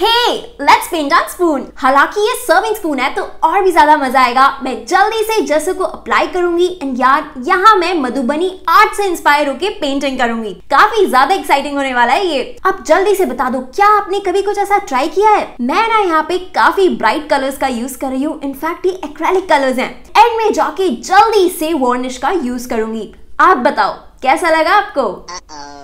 hey, let's paint on spoon हालांकि ये serving spoon है तो और भी ज्यादा मजा आएगा मैं जल्दी से जसो को अप्लाई करूंगी एंड यार यहाँ मैं मधुबनी आर्ट से इंस्पायर होके पेंटिंग करूंगी काफी ज्यादा एक्साइटिंग होने वाला है ये अब जल्दी से बता दो क्या आपने कभी कुछ ऐसा ट्राई किया है मैं ना यहाँ पे काफी ब्राइट कलर्स का यूज कर रही हूँ इनफैक्ट ये एक्रेलिक कलर्स हैं एंड में जाके जल्दी से वॉर्निश का यूज करूंगी आप बताओ कैसा लगा आपको